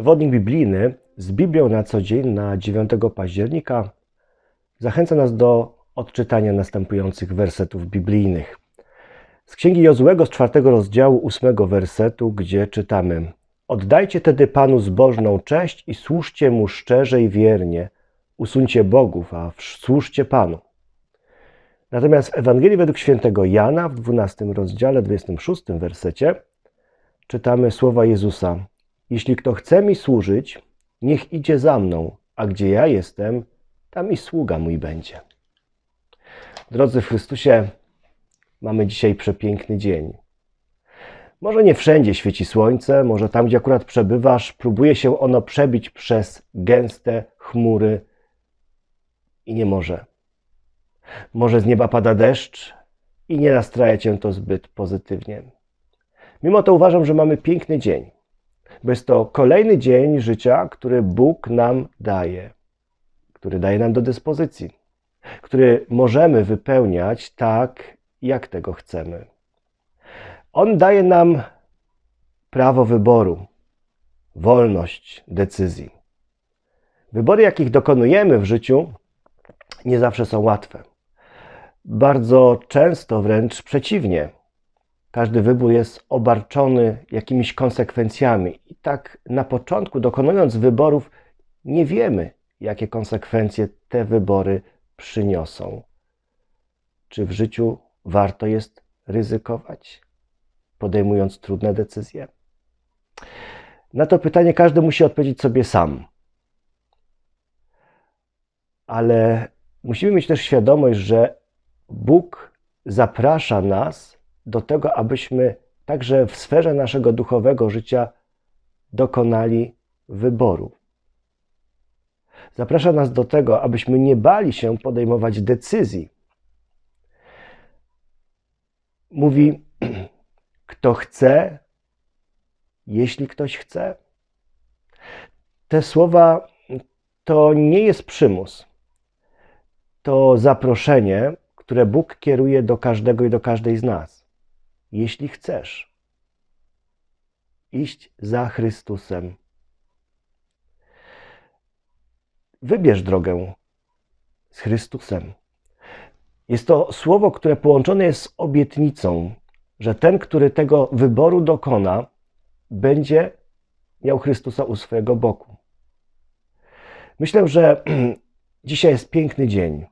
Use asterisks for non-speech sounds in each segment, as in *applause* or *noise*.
Przewodnik biblijny z Biblią na co dzień na 9 października zachęca nas do odczytania następujących wersetów biblijnych. Z Księgi Jozłego z czwartego rozdziału ósmego wersetu, gdzie czytamy Oddajcie tedy Panu zbożną cześć i służcie Mu szczerze i wiernie. Usuńcie bogów, a służcie Panu. Natomiast w Ewangelii według świętego Jana w 12 rozdziale, 26 wersecie czytamy słowa Jezusa jeśli kto chce mi służyć, niech idzie za mną, a gdzie ja jestem, tam i sługa mój będzie. Drodzy w Chrystusie, mamy dzisiaj przepiękny dzień. Może nie wszędzie świeci słońce, może tam, gdzie akurat przebywasz, próbuje się ono przebić przez gęste chmury i nie może. Może z nieba pada deszcz i nie nastraja cię to zbyt pozytywnie. Mimo to uważam, że mamy piękny dzień bo jest to kolejny dzień życia, który Bóg nam daje, który daje nam do dyspozycji, który możemy wypełniać tak, jak tego chcemy. On daje nam prawo wyboru, wolność decyzji. Wybory, jakich dokonujemy w życiu, nie zawsze są łatwe. Bardzo często wręcz przeciwnie. Każdy wybór jest obarczony jakimiś konsekwencjami tak na początku, dokonując wyborów, nie wiemy, jakie konsekwencje te wybory przyniosą. Czy w życiu warto jest ryzykować, podejmując trudne decyzje? Na to pytanie każdy musi odpowiedzieć sobie sam. Ale musimy mieć też świadomość, że Bóg zaprasza nas do tego, abyśmy także w sferze naszego duchowego życia dokonali wyboru. Zaprasza nas do tego, abyśmy nie bali się podejmować decyzji. Mówi, *clears throat* kto chce, jeśli ktoś chce. Te słowa to nie jest przymus. To zaproszenie, które Bóg kieruje do każdego i do każdej z nas. Jeśli chcesz iść za Chrystusem. Wybierz drogę z Chrystusem. Jest to słowo, które połączone jest z obietnicą, że ten, który tego wyboru dokona, będzie miał Chrystusa u swojego boku. Myślę, że *clears throat* dzisiaj jest piękny dzień.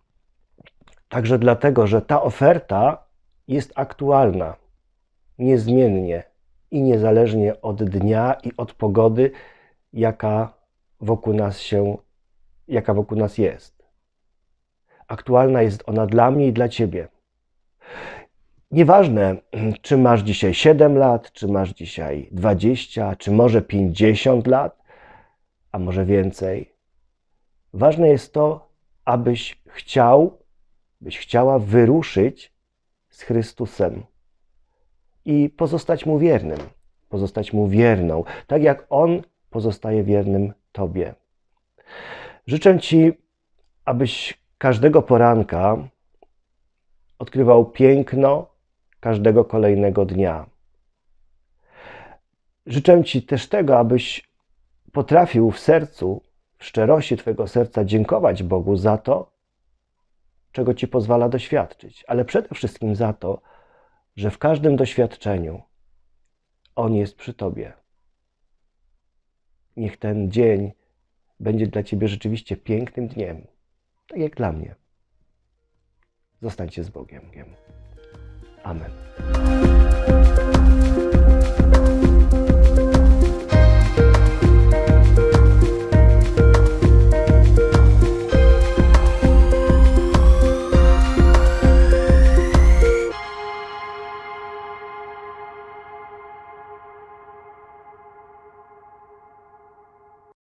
Także dlatego, że ta oferta jest aktualna, niezmiennie i niezależnie od dnia i od pogody, jaka wokół nas się, jaka wokół nas jest. Aktualna jest ona dla mnie i dla ciebie. Nieważne, czy masz dzisiaj 7 lat, czy masz dzisiaj 20, czy może 50 lat, a może więcej. Ważne jest to, abyś chciał, byś chciała wyruszyć z Chrystusem i pozostać Mu wiernym, pozostać Mu wierną, tak jak On pozostaje wiernym Tobie. Życzę Ci, abyś każdego poranka odkrywał piękno każdego kolejnego dnia. Życzę Ci też tego, abyś potrafił w sercu, w szczerości Twojego serca dziękować Bogu za to, czego Ci pozwala doświadczyć, ale przede wszystkim za to, że w każdym doświadczeniu On jest przy Tobie. Niech ten dzień będzie dla Ciebie rzeczywiście pięknym dniem, tak jak dla mnie. Zostańcie z Bogiem. Amen.